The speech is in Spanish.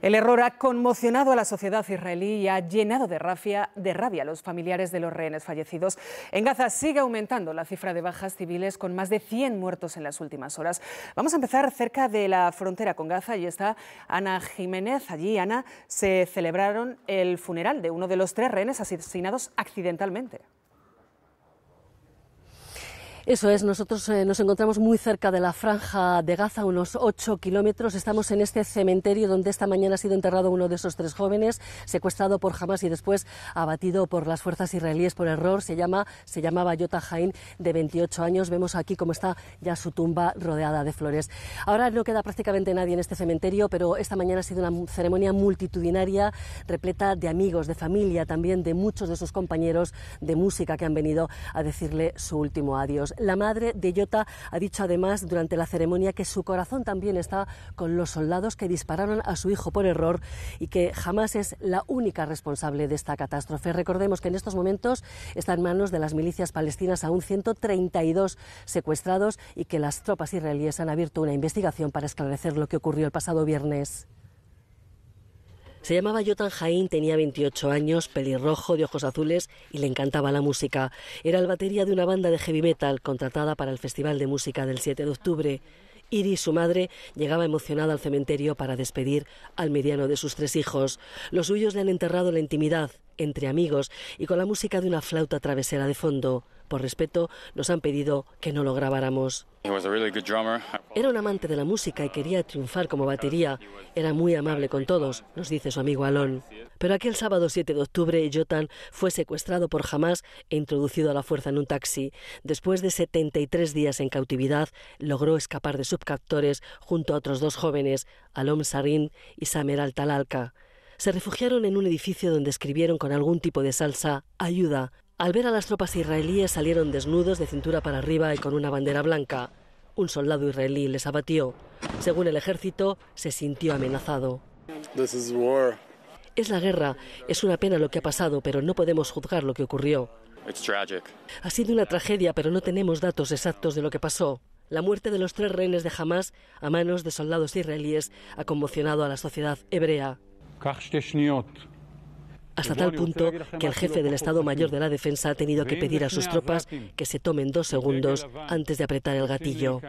El error ha conmocionado a la sociedad israelí y ha llenado de, de rabia a los familiares de los rehenes fallecidos. En Gaza sigue aumentando la cifra de bajas civiles con más de 100 muertos en las últimas horas. Vamos a empezar cerca de la frontera con Gaza. y está Ana Jiménez. Allí, Ana, se celebraron el funeral de uno de los tres rehenes asesinados accidentalmente. Eso es, nosotros eh, nos encontramos muy cerca de la franja de Gaza, unos 8 kilómetros. Estamos en este cementerio donde esta mañana ha sido enterrado uno de esos tres jóvenes, secuestrado por Hamas y después abatido por las fuerzas israelíes por error. Se, llama, se llamaba Yota Jain, de 28 años. Vemos aquí cómo está ya su tumba rodeada de flores. Ahora no queda prácticamente nadie en este cementerio, pero esta mañana ha sido una ceremonia multitudinaria, repleta de amigos, de familia, también de muchos de sus compañeros de música que han venido a decirle su último adiós. La madre de Yota ha dicho además durante la ceremonia que su corazón también está con los soldados que dispararon a su hijo por error y que jamás es la única responsable de esta catástrofe. Recordemos que en estos momentos está en manos de las milicias palestinas aún 132 secuestrados y que las tropas israelíes han abierto una investigación para esclarecer lo que ocurrió el pasado viernes. Se llamaba Jotan Jaín, tenía 28 años, pelirrojo, de ojos azules y le encantaba la música. Era el batería de una banda de heavy metal contratada para el Festival de Música del 7 de octubre. Iris, su madre, llegaba emocionada al cementerio para despedir al mediano de sus tres hijos. Los suyos le han enterrado la intimidad, entre amigos y con la música de una flauta travesera de fondo. Por respeto, nos han pedido que no lo grabáramos. Era un amante de la música y quería triunfar como batería. Era muy amable con todos, nos dice su amigo Alon. Pero aquel sábado 7 de octubre, Jotan fue secuestrado por Hamas e introducido a la fuerza en un taxi. Después de 73 días en cautividad, logró escapar de sus junto a otros dos jóvenes, Alon Sarin y Samer Al-Talalka. Se refugiaron en un edificio donde escribieron con algún tipo de salsa ayuda. Al ver a las tropas israelíes salieron desnudos de cintura para arriba y con una bandera blanca un soldado israelí les abatió. Según el ejército, se sintió amenazado. Es la guerra, es una pena lo que ha pasado, pero no podemos juzgar lo que ocurrió. Ha sido una tragedia, pero no tenemos datos exactos de lo que pasó. La muerte de los tres rehenes de Hamas a manos de soldados israelíes ha conmocionado a la sociedad hebrea hasta tal punto que el jefe del Estado Mayor de la Defensa ha tenido que pedir a sus tropas que se tomen dos segundos antes de apretar el gatillo.